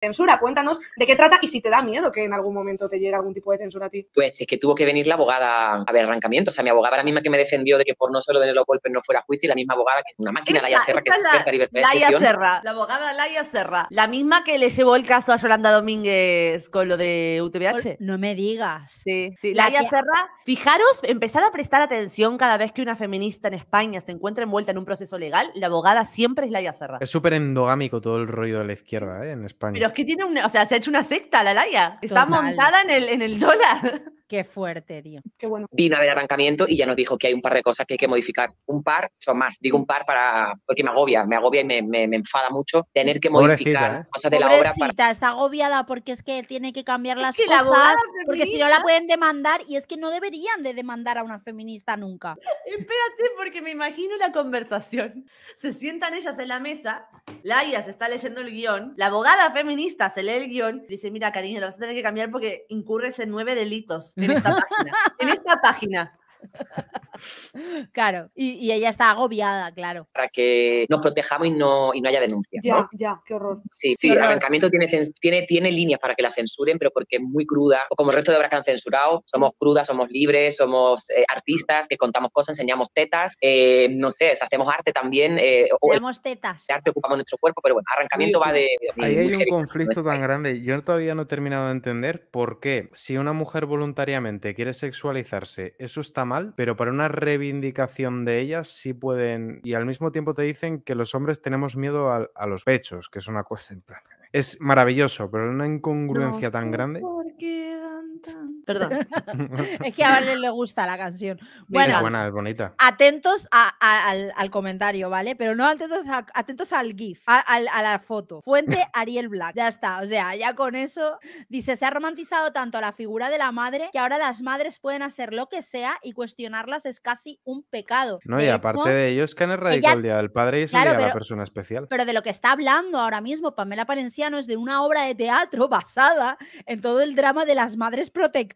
censura. Cuéntanos de qué trata y si te da miedo que en algún momento te llegue algún tipo de censura a ti. Pues es que tuvo que venir la abogada a ver arrancamiento. O sea, mi abogada, la misma que me defendió de que por no solo tener los golpes no fuera juicio, y la misma abogada que es una máquina, Laia Serra, que es la, Laia Serra, la abogada Laia Serra, la misma que le llevó el caso a Yolanda Domínguez con lo de UTBH. No me digas. Sí, Laia Serra, fijaros, empezad a prestar atención cada vez que una feminista en España se encuentra envuelta en un proceso legal, la abogada siempre es Laia Serra. Es súper endogámico todo el rollo de la izquierda ¿eh? en España es que tiene una, o sea, se ha hecho una secta la Laia. Está montada en el, en el dólar. Qué fuerte, tío. Qué bueno. Vino a arrancamiento y ya nos dijo que hay un par de cosas que hay que modificar. Un par, son más, digo un par para porque me agobia, me agobia y me, me, enfada mucho tener que modificar ¿eh? cosas de la obra. está agobiada porque es que tiene que cambiar las cosas, porque si no la pueden demandar y es que no deberían de demandar a una feminista nunca. Espérate, porque me imagino la conversación. Se sientan ellas en la mesa, Laia se está leyendo el guión, la abogada feminista se lee el guión y dice, mira, cariño, lo vas a tener que cambiar porque incurres en nueve delitos en esta página. En esta página. claro, y, ella está agobiada, claro. Para que nos protejamos y no, no haya denuncias. Ya, ya, qué horror. Sí, arrancamiento tiene, tiene, tiene líneas para que la censuren, pero porque es muy cruda, o como el resto de obras que han censurado, somos crudas, somos libres, somos eh, artistas que contamos cosas, enseñamos tetas, eh, no sé, hacemos arte también. Eh, hacemos tetas. arte ocupamos nuestro cuerpo, pero bueno, arrancamiento va de... ahí hay un conflicto tan grande. Yo todavía no he terminado de entender por qué si una mujer voluntariamente quiere sexualizarse, eso está mal pero para una reivindicación de ellas sí pueden. Y al mismo tiempo te dicen que los hombres tenemos miedo a, los pechos, que es una cosa en Es maravilloso, pero una incongruencia tan grande. Perdón. es que a Valen le gusta la canción. Bueno, es bonita. Atentos al, comentario, ¿vale? Pero no atentos, atentos al GIF, a, la foto. Fuente Ariel Black. Ya está. O sea, ya con eso. Dice: se ha romantizado tanto la figura de la madre que ahora las madres pueden hacer lo que sea y cuestionarlas es casi un pecado. No, y aparte de ello, es que han el padre y es una persona especial. Pero de lo que está hablando ahora mismo Pamela Palenciano es de una obra de teatro basada en todo el drama de las madres protectoras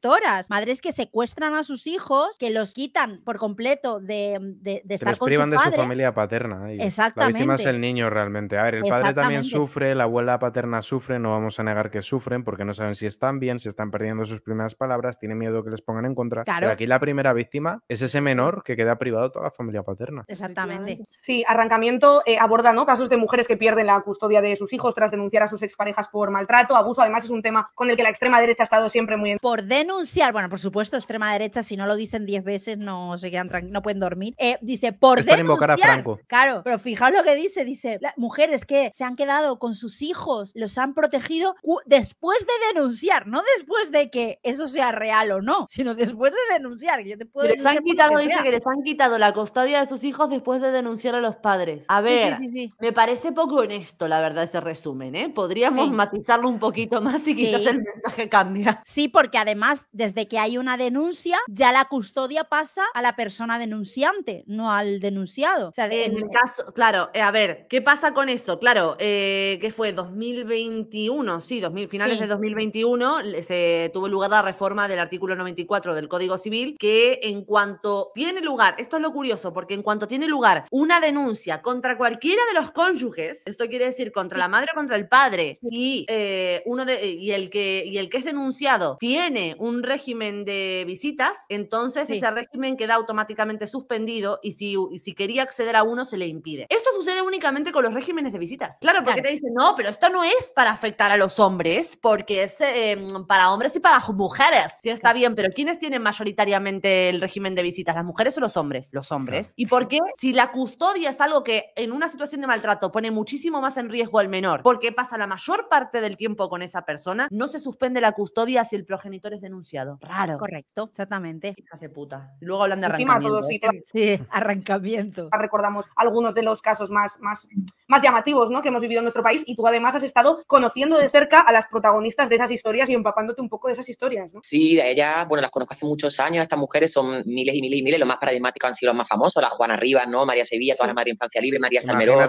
madres que secuestran a sus hijos, que los quitan por completo de, mm, de, estar su de su familia paterna. Exactamente. La víctima es el niño realmente. A ver, el padre también sufre, la abuela paterna sufre, no vamos a negar que sufren porque no saben si están bien, si están perdiendo sus primeras palabras, tienen miedo que les pongan en contra. Pero aquí la primera víctima es ese menor que queda privado toda la familia paterna. Exactamente. Sí, arrancamiento eh, aborda ¿no? casos de mujeres que pierden la custodia de sus hijos tras denunciar a sus exparejas por maltrato, abuso. Además, es un tema con el que la extrema derecha ha estado siempre muy en... Por denunciar, bueno, por supuesto, extrema derecha, si no lo dicen diez veces no se quedan no pueden dormir. Eh, dice, por denunciar. Claro, pero fijaos lo que dice, dice, mujeres que se han quedado con sus hijos, los han protegido después de denunciar, no después de que eso sea real o no, sino después de denunciar. les han quitado, dice que les han quitado la custodia de sus hijos después de denunciar a los padres. A ver, me parece poco honesto, la verdad, ese resumen, ¿eh? Podríamos matizarlo un poquito más y quizás el mensaje cambia. Sí, porque además desde que hay una denuncia, ya la custodia pasa a la persona denunciante, no al denunciado. en el caso, claro, eh, a ver, ¿qué pasa con eso? Claro, eh, ¿qué que fue 2021, sí, finales de 2021, se tuvo lugar la reforma del artículo 94 del Código Civil, que en cuanto tiene lugar, esto es lo curioso, porque en cuanto tiene lugar una denuncia contra cualquiera de los cónyuges, esto quiere decir contra la madre o contra el padre, y, eh, uno y, el que, y el que es denunciado tiene un régimen de visitas, entonces ese régimen queda automáticamente suspendido y si, si quería acceder a uno se le impide. Esto sucede únicamente con los regímenes de visitas. Claro, porque te dicen, no, pero esto no es para afectar a los hombres, porque es em, para hombres y para mujeres. Sí, está bien, pero ¿quiénes tienen mayoritariamente el régimen de visitas? ¿Las mujeres o los hombres? Los hombres. ¿Y por qué? Si la custodia es algo que en una situación de maltrato pone muchísimo más en riesgo al menor, porque pasa la mayor parte del tiempo con esa persona, no se suspende la custodia si el progenitor es de Raro. Correcto, exactamente. hace puta. Luego hablan de arrancamiento. ¿eh? todos Sí, arrancamiento. Recordamos algunos de los casos más, más, más llamativos ¿no? que hemos vivido en nuestro país y tú además has estado conociendo de cerca a las protagonistas de esas historias y empapándote un poco de esas historias, ¿no? Sí, ella bueno, las conozco hace muchos años, estas mujeres son miles y miles y miles, lo más paradigmáticos han sido los más famosos, la Juana Rivas, ¿no? María Sevilla, toda la María Infancia Libre, María Salmerón,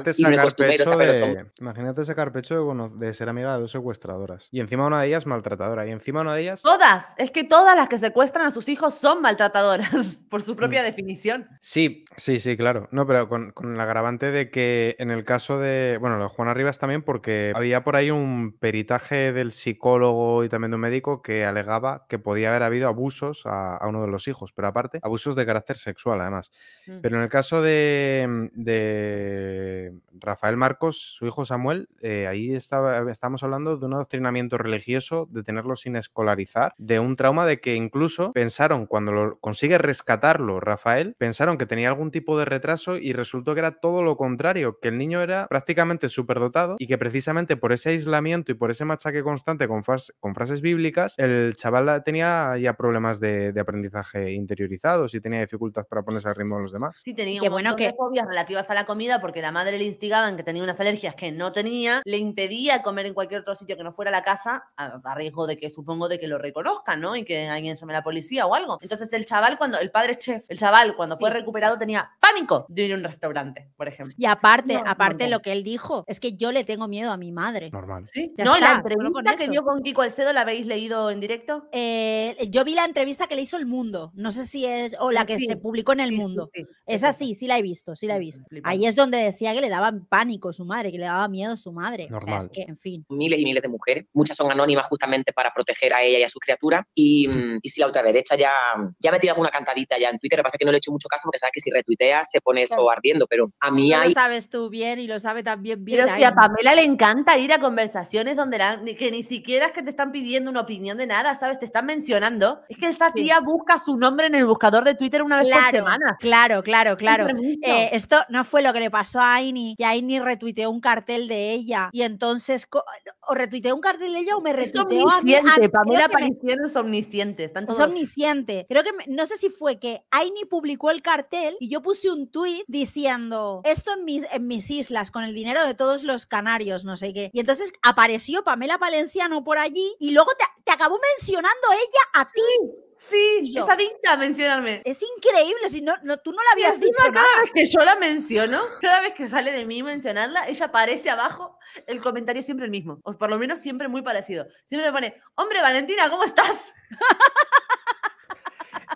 Imagínate ese carpecho de, de ser amiga de dos secuestradoras y encima una de ellas maltratadora y encima una de ellas... ¡Todas! Es que todas las que secuestran a sus hijos son maltratadoras, por su mm. propia definición. Sí, sí, sí, claro. No, pero con, el agravante de que en el caso de, bueno, lo de Juana Rivas también, porque había por ahí un peritaje del psicólogo y también de un médico que alegaba que podía haber habido abusos a, uno de los hijos, pero aparte, abusos de carácter sexual, además. Mm. Pero en el caso de, Rafael Marcos, su hijo Samuel, eh, ahí estaba, estamos hablando de un adoctrinamiento religioso, de tenerlo sin escolarizar, de un un trauma de que incluso pensaron, cuando lo consigue rescatarlo Rafael, pensaron que tenía algún tipo de retraso y resultó que era todo lo contrario, que el niño era prácticamente superdotado y que precisamente por ese aislamiento y por ese machaque constante con, con frases bíblicas, el chaval tenía ya problemas de, aprendizaje interiorizados y tenía dificultad para ponerse al ritmo de los demás. Sí, tenía que bueno que... fobias relativas a la comida porque la madre le instigaba en que tenía unas alergias que no tenía, le impedía comer en cualquier otro sitio que no fuera la casa, a, a riesgo de que supongo de que lo reconozcan y que alguien llame a la policía o algo. Entonces el chaval cuando, el padre chef, el chaval cuando fue recuperado tenía pánico de ir a un restaurante, por ejemplo. Y aparte, aparte lo que él dijo, es que yo le tengo miedo a mi madre. Normal. Sí, no, la entrevista que dio con Kiko Alcedo la habéis leído en directo. Eh, yo vi la entrevista que le hizo El Mundo, no sé si es, o la ah, que se publicó en El Mundo. Es así, sí la he visto, sí la he mm, visto. Ahí es donde decía que le daban pánico su madre, que le daba miedo a su madre. Normal. que, en fin. Miles y miles de mujeres, muchas son anónimas justamente para proteger a ella y a sus criaturas Mm, y, si la ultraderecha ya, ya me tira alguna cantadita ya en Twitter, lo que pasa que no le he hecho mucho caso porque sabes que si retuitea se pone eso ardiendo, pero a mí hay... Lo sabes tú bien y lo sabe también bien. Pero si a Pamela le encanta ir a conversaciones donde que ni siquiera es que te están pidiendo una opinión de nada, ¿sabes? Te están mencionando. Es que esta tía busca su nombre en el buscador de Twitter una vez por semana. Claro, claro, claro. Eh, esto no fue lo que le pasó a Aini, que Aini retuiteó un cartel de ella y entonces o retuiteó un cartel de ella o me retuiteó a mí. Pamela me, omniscientes, omnisciente. Están omnisciente. Creo que, no sé si fue que Aini publicó el cartel y yo puse un tuit diciendo, esto en mis, islas, con el dinero de todos los canarios, no sé qué. Y entonces apareció Pamela Valenciano por allí y luego te, te acabó mencionando ella a ti. Sí, yo, es mencionarme. Es increíble, si no, tú no la habías dicho. Cada vez que yo la menciono, cada vez que sale de mí mencionarla, ella aparece abajo, el comentario siempre el mismo, o por lo menos siempre muy parecido. Siempre me pone, hombre Valentina, ¿cómo estás?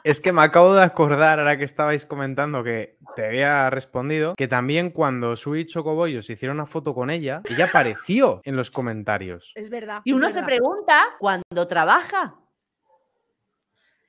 es que me acabo de acordar ahora que estabais comentando que te había respondido que también cuando Sui y Se hicieron una foto con ella, ella apareció en los comentarios. Es verdad. Y uno se pregunta cuándo trabaja.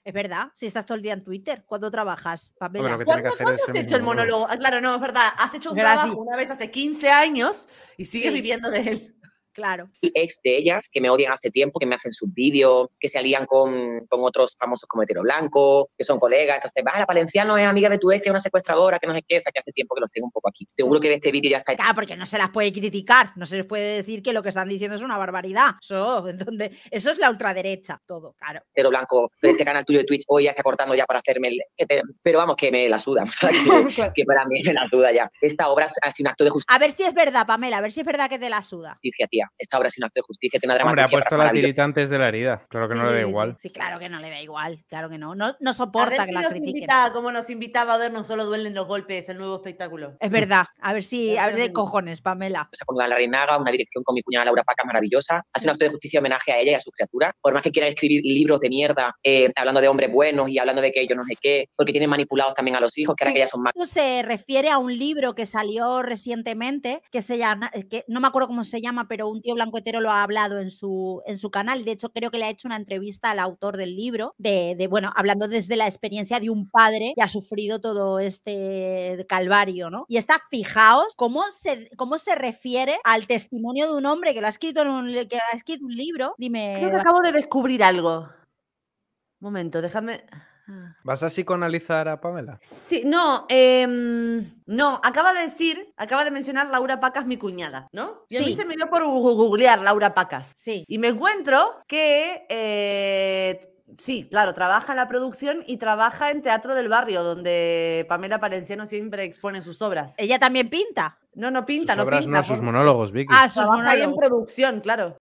Es verdad, si estás todo el día en Twitter, ¿cuándo trabajas, ¿Cuándo, has hecho el monólogo? Ah, claro, no, es verdad, has hecho un trabajo una vez hace 15 años y sigues viviendo de él. Claro. Ex de ellas que me odian hace tiempo, que me hacen sus vídeos, que se alían con, con otros famosos como Hetero Blanco, que son colegas. Entonces, va, ah, la Palenciano es amiga de tu ex, que es una secuestradora, que no sé qué, esa que hace tiempo que los tengo un poco aquí. Seguro que ve este vídeo ya está. Claro, porque no se las puede criticar, no se les puede decir que lo que están diciendo es una barbaridad. Eso, donde, eso es la ultraderecha, todo, claro. Hetero Blanco, este canal tuyo de Twitch, hoy ya está cortando ya para hacerme el. Pero vamos, que me la suda, que, para mí me la suda ya. Esta obra ha sido un acto de justicia. A ver si es verdad, Pamela, a ver si es verdad que te la suda. tía esta obra es un acto de justicia, que una Hombre, ha puesto la tirita antes de la herida, claro que no le da igual. Sí, claro que no le da igual, claro que no. No, no soporta que la nos como nos invitaba a ver, no solo duelen los golpes, el nuevo espectáculo. Es verdad, a ver si, a ver de cojones, Pamela. Se pone la Reinaga, una dirección con mi cuñada Laura Paca maravillosa, hace un acto de justicia homenaje a ella y a su criatura, por más que quiera escribir libros de mierda eh, hablando de hombres buenos y hablando de que yo no sé qué, porque tienen manipulados también a los hijos, que ahora que ya son más. se refiere a un libro que salió recientemente, que se llama, que no me acuerdo cómo se llama, pero un tío blancoetero lo ha hablado en su, en su canal. De hecho, creo que le ha hecho una entrevista al autor del libro, de, bueno, hablando desde la experiencia de un padre que ha sufrido todo este calvario, ¿no? Y está, fijaos cómo se, cómo se refiere al testimonio de un hombre que lo ha escrito en un, que ha escrito un libro. Dime. Creo que acabo de descubrir algo. Momento, déjame. Ah. ¿Vas a psicoanalizar a Pamela? Sí, no, em, no, acaba de decir, acaba de mencionar Laura Pacas, mi cuñada, ¿no? Y sí. se me dio por googlear Laura Pacas. Sí. Y me encuentro que eh, Sí, claro, trabaja en la producción y trabaja en Teatro del Barrio, donde Pamela Palenciano siempre expone sus obras. Ella también pinta. No, no pinta, no obras pinta. No, sus monólogos, Vicky. Ah, sus monólogos. en producción, claro.